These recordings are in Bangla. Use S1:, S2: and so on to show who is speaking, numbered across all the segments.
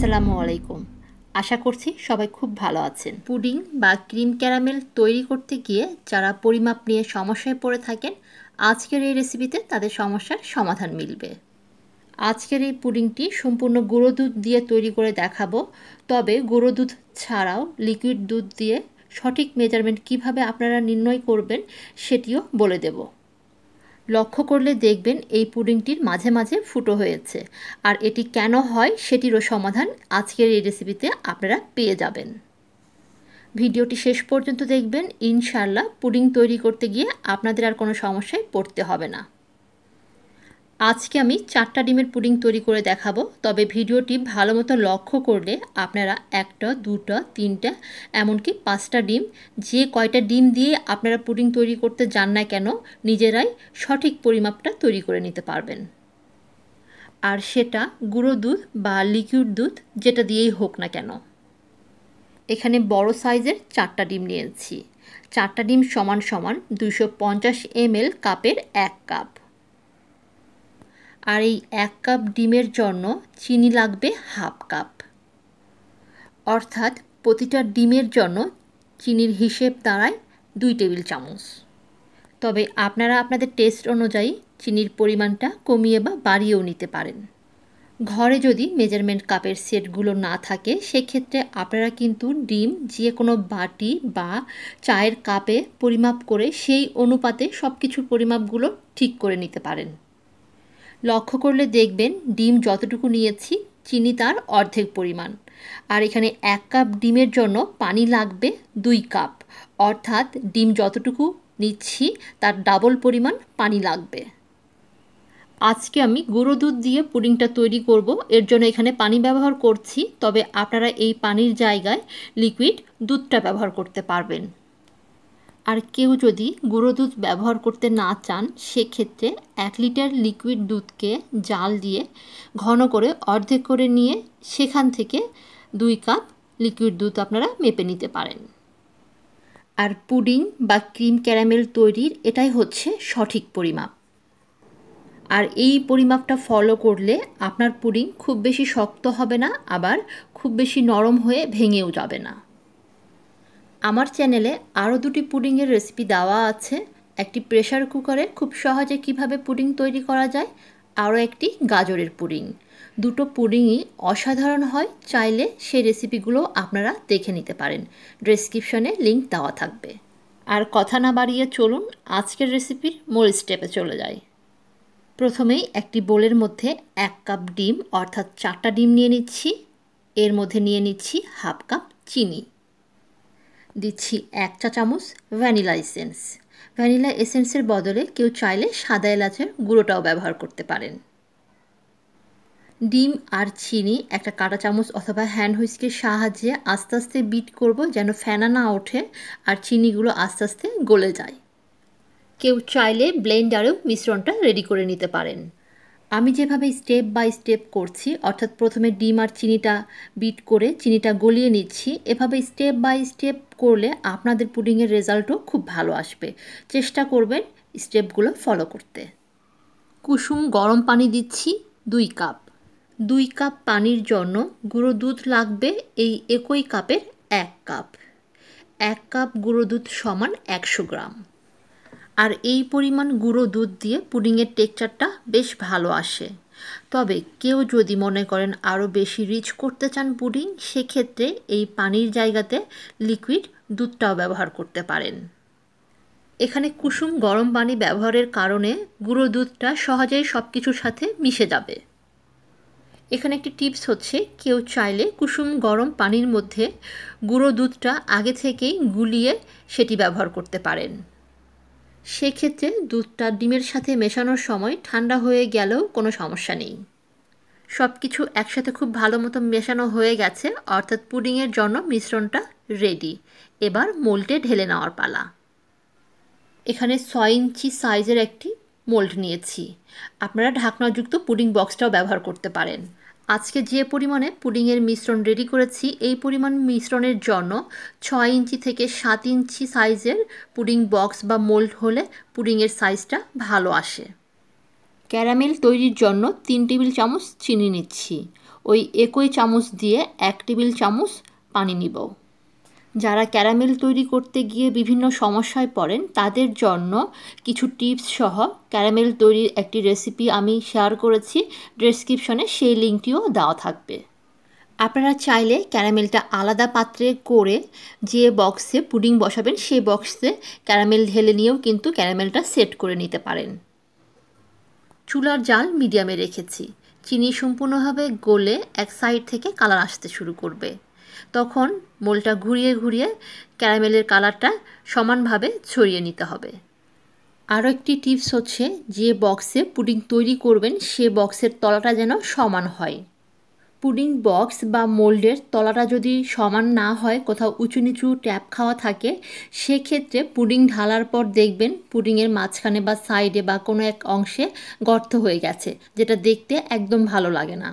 S1: আসসালামু আলাইকুম আশা করছি সবাই খুব ভালো আছেন পুডিং বা ক্রিম ক্যারামেল তৈরি করতে গিয়ে যারা পরিমাপ নিয়ে সমস্যায় পড়ে থাকেন আজকের এই রেসিপিতে তাদের সমস্যার সমাধান মিলবে আজকের এই পুডিংটি সম্পূর্ণ গুঁড়ো দুধ দিয়ে তৈরি করে দেখাবো তবে গুঁড়ো দুধ ছাড়াও লিকুইড দুধ দিয়ে সঠিক মেজারমেন্ট কিভাবে আপনারা নির্ণয় করবেন সেটিও বলে দেবো লক্ষ্য করলে দেখবেন এই পুডিংটির মাঝে মাঝে ফুটো হয়েছে আর এটি কেন হয় সেটিরও সমাধান আজকের এই রেসিপিতে আপনারা পেয়ে যাবেন ভিডিওটি শেষ পর্যন্ত দেখবেন ইনশাল্লাহ পুডিং তৈরি করতে গিয়ে আপনাদের আর কোনো সমস্যায় পড়তে হবে না আজকে আমি চারটা ডিমের পুডিং তৈরি করে দেখাবো তবে ভিডিওটি ভালো মতো লক্ষ্য করলে আপনারা একটা দুটা তিনটা এমনকি পাঁচটা ডিম যে কয়টা ডিম দিয়ে আপনারা পুডিং তৈরি করতে যান না কেন নিজেরাই সঠিক পরিমাপটা তৈরি করে নিতে পারবেন আর সেটা গুঁড়ো দুধ বা লিকুইড দুধ যেটা দিয়েই হোক না কেন এখানে বড় সাইজের চারটা ডিম নিয়েছি চারটা ডিম সমান সমান দুশো পঞ্চাশ এম কাপের এক কাপ আর এই এক কাপ ডিমের জন্য চিনি লাগবে হাফ কাপ অর্থাৎ প্রতিটা ডিমের জন্য চিনির হিসেব দাঁড়ায় দুই টেবিল চামচ তবে আপনারা আপনাদের টেস্ট অনুযায়ী চিনির পরিমাণটা কমিয়ে বা বাড়িয়েও নিতে পারেন ঘরে যদি মেজারমেন্ট কাপের সেটগুলো না থাকে সেক্ষেত্রে আপনারা কিন্তু ডিম যে কোনো বাটি বা চায়ের কাপে পরিমাপ করে সেই অনুপাতে সব কিছুর পরিমাপগুলো ঠিক করে নিতে পারেন লক্ষ্য করলে দেখবেন ডিম যতটুকু নিয়েছি চিনি তার অর্ধেক পরিমাণ আর এখানে এক কাপ ডিমের জন্য পানি লাগবে দুই কাপ অর্থাৎ ডিম যতটুকু নিচ্ছি তার ডাবল পরিমাণ পানি লাগবে আজকে আমি গুঁড়ো দুধ দিয়ে পুডিংটা তৈরি করব এর জন্য এখানে পানি ব্যবহার করছি তবে আপনারা এই পানির জায়গায় লিকুইড দুধটা ব্যবহার করতে পারবেন আর কেউ যদি গুঁড়ো দুধ ব্যবহার করতে না চান সেক্ষেত্রে এক লিটার লিকুইড দুধকে জাল দিয়ে ঘন করে অর্ধেক করে নিয়ে সেখান থেকে দুই কাপ লিকুইড দুধ আপনারা মেপে নিতে পারেন আর পুডিং বা ক্রিম ক্যারামেল তৈরির এটাই হচ্ছে সঠিক পরিমাপ আর এই পরিমাপটা ফলো করলে আপনার পুডিং খুব বেশি শক্ত হবে না আবার খুব বেশি নরম হয়ে ভেঙেও যাবে না আমার চ্যানেলে আরও দুটি পুডিংয়ের রেসিপি দেওয়া আছে একটি প্রেশার কুকারে খুব সহজে কিভাবে পুডিং তৈরি করা যায় আরও একটি গাজরের পুডিং দুটো পুডিংই অসাধারণ হয় চাইলে সেই রেসিপিগুলো আপনারা দেখে নিতে পারেন ডেসক্রিপশনে লিংক দেওয়া থাকবে আর কথা না বাড়িয়ে চলুন আজকের রেসিপির মূল স্টেপে চলে যাই প্রথমেই একটি বোলের মধ্যে এক কাপ ডিম অর্থাৎ চারটা ডিম নিয়ে নিচ্ছি এর মধ্যে নিয়ে নিচ্ছি হাফ কাপ চিনি দিচ্ছি এক চা চামচ ভ্যানিলা এসেন্স ভ্যানিলা এসেন্সের বদলে কেউ চাইলে সাদা এলাচের গুঁড়োটাও ব্যবহার করতে পারেন ডিম আর চিনি একটা কাটা চামচ অথবা হ্যান্ড হুইস্কের সাহায্যে আস্তে আস্তে বিট করব যেন ফেনা না ওঠে আর চিনিগুলো আস্তে আস্তে গলে যায় কেউ চাইলে ব্লেন্ডারেও মিশ্রণটা রেডি করে নিতে পারেন আমি যেভাবে স্টেপ বাই স্টেপ করছি অর্থাৎ প্রথমে ডিম আর চিনিটা বিট করে চিনিটা গলিয়ে নিচ্ছি এভাবে স্টেপ বাই স্টেপ করলে আপনাদের পুডিংয়ের রেজাল্টও খুব ভালো আসবে চেষ্টা করবেন স্টেপগুলো ফলো করতে কুসুম গরম পানি দিচ্ছি দুই কাপ দুই কাপ পানির জন্য গুঁড়ো দুধ লাগবে এই একই কাপের এক কাপ এক কাপ গুঁড়ো দুধ সমান একশো গ্রাম আর এই পরিমাণ গুঁড়ো দুধ দিয়ে পুডিংয়ের টেকচারটা বেশ ভালো আসে তবে কেউ যদি মনে করেন আরও বেশি রিচ করতে চান পুডিং সেক্ষেত্রে এই পানির জায়গাতে লিকুইড দুধটাও ব্যবহার করতে পারেন এখানে কুসুম গরম পানি ব্যবহারের কারণে গুঁড়ো দুধটা সহজেই সব কিছুর সাথে মিশে যাবে এখানে একটি টিপস হচ্ছে কেউ চাইলে কুসুম গরম পানির মধ্যে গুঁড়ো দুধটা আগে থেকেই গুলিয়ে সেটি ব্যবহার করতে পারেন সেক্ষেত্রে দুধটা ডিমের সাথে মেশানোর সময় ঠান্ডা হয়ে গেলেও কোনো সমস্যা নেই সব কিছু একসাথে খুব ভালো মতো মেশানো হয়ে গেছে অর্থাৎ পুডিংয়ের জন্য মিশ্রণটা রেডি এবার মোল্টে ঢেলে নেওয়ার পালা এখানে ছয় ইঞ্চি সাইজের একটি মোল্ড নিয়েছি আপনারা ঢাকনাযুক্ত পুডিং বক্সটাও ব্যবহার করতে পারেন আজকে যে পরিমাণে পুডিংয়ের মিশ্রণ রেডি করেছি এই পরিমাণ মিশ্রণের জন্য ছয় ইঞ্চি থেকে সাত ইঞ্চি সাইজের পুডিং বক্স বা মোল্ড হলে পুডিংয়ের সাইজটা ভালো আসে ক্যারামেল তৈরির জন্য তিন টেবিল চামচ চিনি নিচ্ছি ওই একই চামচ দিয়ে এক টেবিল চামচ পানি নিব যারা ক্যারামেল তৈরি করতে গিয়ে বিভিন্ন সমস্যায় পড়েন তাদের জন্য কিছু টিপস সহ ক্যারামেল তৈরির একটি রেসিপি আমি শেয়ার করেছি ডেসক্রিপশনে সেই লিঙ্কটিও দেওয়া থাকবে আপনারা চাইলে ক্যারামেলটা আলাদা পাত্রে করে যে বক্সে পুডিং বসাবেন সেই বক্সে ক্যারামেল ঢেলে নিয়েও কিন্তু ক্যারামেলটা সেট করে নিতে পারেন চুলার জাল মিডিয়ামে রেখেছি চিনি সম্পূর্ণভাবে গলে এক সাইড থেকে কালার আসতে শুরু করবে তখন মোলটা ঘুরিয়ে ঘুরিয়ে ক্যারামেলের কালারটা সমানভাবে ছড়িয়ে নিতে হবে আরও একটি টিপস হচ্ছে যে বক্সে পুডিং তৈরি করবেন সে বক্সের তলাটা যেন সমান হয় পুডিং বক্স বা মোল্ডের তলাটা যদি সমান না হয় কোথাও উঁচু নিচু ট্যাপ খাওয়া থাকে সেক্ষেত্রে পুডিং ঢালার পর দেখবেন পুডিংয়ের মাঝখানে বা সাইডে বা কোনো এক অংশে গর্ত হয়ে গেছে যেটা দেখতে একদম ভালো লাগে না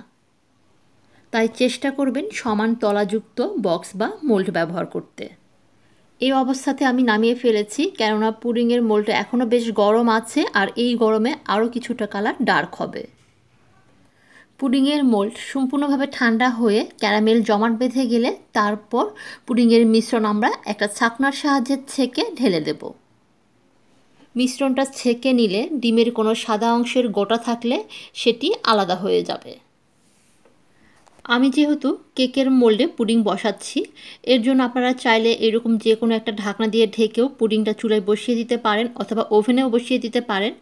S1: তাই চেষ্টা করবেন সমান তলাযুক্ত বক্স বা মোল্ড ব্যবহার করতে এই অবস্থাতে আমি নামিয়ে ফেলেছি কেননা পুডিংয়ের মোল্ডটা এখনও বেশ গরম আছে আর এই গরমে আরও কিছুটা কালার ডার্ক হবে পুডিংয়ের মোল্ড সম্পূর্ণভাবে ঠান্ডা হয়ে ক্যারামেল জমাট বেঁধে গেলে তারপর পুডিংয়ের মিশ্রণ আমরা একটা ছাকনার সাহায্যে ছেঁকে ঢেলে দেব মিশ্রণটা ছেঁকে নিলে ডিমের কোনো সাদা অংশের গোটা থাকলে সেটি আলাদা হয়ে যাবে আমি যেহেতু কেকের মোল্ডে পুডিং বসাচ্ছি এর জন্য আপনারা চাইলে এরকম যে কোনো একটা ঢাকনা দিয়ে ঢেকেও পুডিংটা চুলায় বসিয়ে দিতে পারেন অথবা ওভেনেও বসিয়ে দিতে পারেন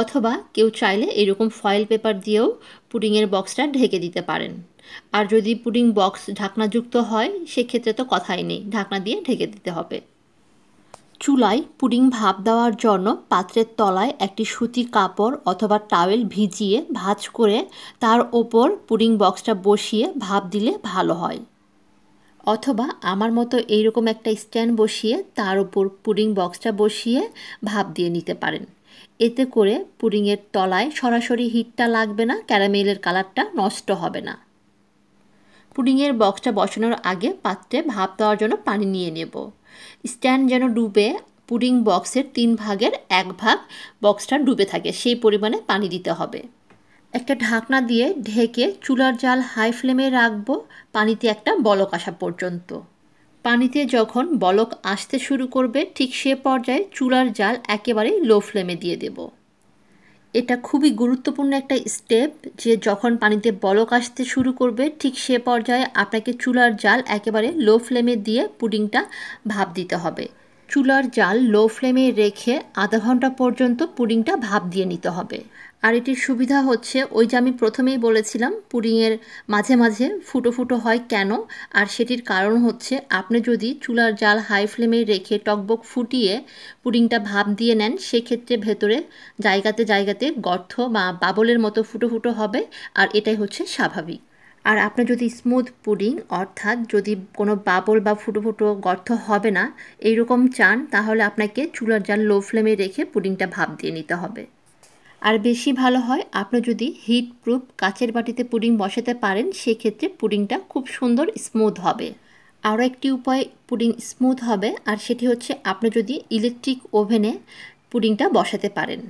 S1: অথবা কেউ চাইলে এরকম ফয়েল পেপার দিয়েও পুডিংয়ের বক্সটা ঢেকে দিতে পারেন আর যদি পুডিং বক্স ঢাকনাযুক্ত হয় সেক্ষেত্রে তো কথাই নেই ঢাকনা দিয়ে ঢেকে দিতে হবে চুলায় পুডিং ভাপ দেওয়ার জন্য পাত্রের তলায় একটি সুতি কাপড় অথবা টাওয়েল ভিজিয়ে ভাজ করে তার ওপর পুডিং বক্সটা বসিয়ে ভাপ দিলে ভালো হয় অথবা আমার মতো এইরকম একটা স্ট্যান্ড বসিয়ে তার ওপর পুডিং বক্সটা বসিয়ে ভাপ দিয়ে নিতে পারেন এতে করে পুডিংয়ের তলায় সরাসরি হিটটা লাগবে না ক্যারামেলের কালারটা নষ্ট হবে না পুডিংয়ের বক্সটা বসানোর আগে পাত্রে ভাপ দেওয়ার জন্য পানি নিয়ে নেব স্ট্যান্ড যেন ডুবে পুডিং বক্সের তিন ভাগের এক ভাগ বক্সটা ডুবে থাকে সেই পরিমাণে পানি দিতে হবে একটা ঢাকনা দিয়ে ঢেকে চুলার জাল হাই ফ্লেমে রাখবো পানিতে একটা বলক আসা পর্যন্ত পানিতে যখন বলক আসতে শুরু করবে ঠিক সে পর্যায়ে চুলার জাল একেবারেই লো ফ্লেমে দিয়ে দেবো এটা খুবই গুরুত্বপূর্ণ একটা স্টেপ যে যখন পানিতে বলক আসতে শুরু করবে ঠিক সে পর্যায়ে আপনাকে চুলার জাল একেবারে লো ফ্লেমে দিয়ে পুডিংটা ভাপ দিতে হবে চুলার জাল লো ফ্লেমে রেখে আধা ঘন্টা পর্যন্ত পুডিংটা ভাপ দিয়ে নিতে হবে আর এটির সুবিধা হচ্ছে ওই যে আমি প্রথমেই বলেছিলাম পুডিংয়ের মাঝে মাঝে ফুটো ফুটো হয় কেন আর সেটির কারণ হচ্ছে আপনি যদি চুলার জাল হাই ফ্লেমে রেখে টকবক ফুটিয়ে পুডিংটা ভাপ দিয়ে নেন সেক্ষেত্রে ভেতরে জায়গাতে জায়গাতে গর্থ বা বাবলের মতো ফুটো ফুটো হবে আর এটাই হচ্ছে স্বাভাবিক আর আপনার যদি স্মুথ পুডিং অর্থাৎ যদি কোনো বাবল বা ফুটো ফুটো গর্ত হবে না এইরকম চান তাহলে আপনাকে চুলার জাল লো ফ্লেমে রেখে পুডিংটা ভাপ দিয়ে নিতে হবে আর বেশি ভালো হয় আপনি যদি হিট প্রুফ কাচের বাটিতে পুডিং বসাতে পারেন সেক্ষেত্রে পুডিংটা খুব সুন্দর স্মুথ হবে আরও একটি উপায় পুডিং স্মুথ হবে আর সেটি হচ্ছে আপনি যদি ইলেকট্রিক ওভেনে পুডিংটা বসাতে পারেন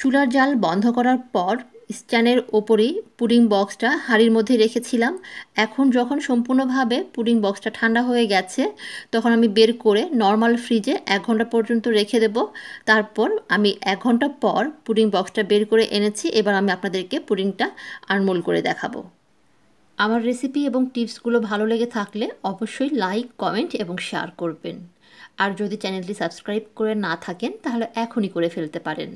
S1: চুলার জাল বন্ধ করার পর স্ট্যানের ওপরেই পুডিং বক্সটা হাঁড়ির মধ্যে রেখেছিলাম এখন যখন সম্পূর্ণভাবে পুডিং বক্সটা ঠান্ডা হয়ে গেছে তখন আমি বের করে নর্মাল ফ্রিজে এক ঘন্টা পর্যন্ত রেখে দেব তারপর আমি এক ঘন্টা পর পুডিং বক্সটা বের করে এনেছি এবার আমি আপনাদেরকে পুডিংটা আনমোল করে দেখাবো আমার রেসিপি এবং টিপসগুলো ভালো লেগে থাকলে অবশ্যই লাইক কমেন্ট এবং শেয়ার করবেন আর যদি চ্যানেলটি সাবস্ক্রাইব করে না থাকেন তাহলে এখনই করে ফেলতে পারেন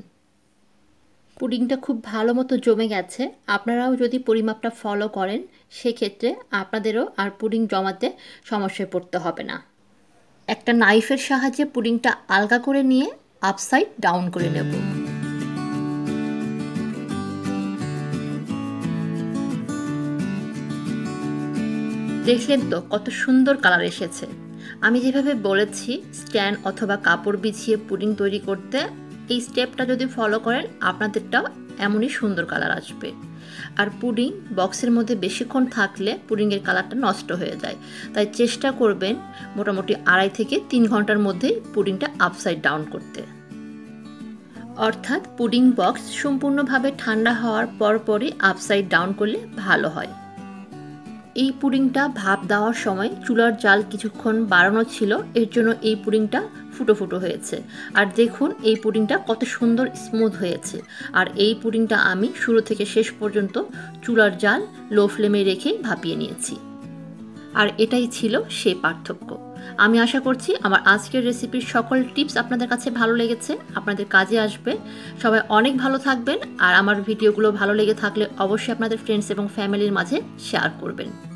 S1: পুডিংটা খুব ভালো মতো জমে গেছে আপনারাও যদি পরিমাপটা ফলো করেন সেক্ষেত্রে আপনাদেরও আর পুডিং জমাতে সমস্যায় পড়তে হবে না একটা নাইফের সাহায্যে পুডিংটা আলগা করে নিয়ে আপসাইড ডাউন করে নেব দেখলেন তো কত সুন্দর কালার এসেছে আমি যেভাবে বলেছি স্ট্যান্ড অথবা কাপড় বিছিয়ে পুডিং তৈরি করতে এই স্টেপটা যদি ফলো করেন আপনাদেরটাও এমনই সুন্দর কালার আসবে আর পুডিং বক্সের মধ্যে বেশিক্ষণ থাকলে পুডিংয়ের কালারটা নষ্ট হয়ে যায় তাই চেষ্টা করবেন মোটামুটি আড়াই থেকে তিন ঘন্টার মধ্যে পুডিংটা আপসাইড ডাউন করতে অর্থাৎ পুডিং বক্স সম্পূর্ণভাবে ঠান্ডা হওয়ার পরপরই আপসাইড ডাউন করলে ভালো হয় এই পুডিংটা ভাপ দেওয়ার সময় চুলার জাল কিছুক্ষণ বাড়ানো ছিল এর জন্য এই পুডিংটা ফুটো ফুটো হয়েছে আর দেখুন এই পুডিংটা কত সুন্দর স্মুথ হয়েছে আর এই পুডিংটা আমি শুরু থেকে শেষ পর্যন্ত চুলার জাল লো ফ্লেমে রেখে ভাপিয়ে নিয়েছি আর এটাই ছিল সেই পার্থক্য আমি আশা করছি আমার আজকের রেসিপির সকল টিপস আপনাদের কাছে ভালো লেগেছে আপনাদের কাজে আসবে সবাই অনেক ভালো থাকবেন আর আমার ভিডিওগুলো ভালো লেগে থাকলে অবশ্যই আপনাদের ফ্রেন্ডস এবং ফ্যামিলির মাঝে শেয়ার করবেন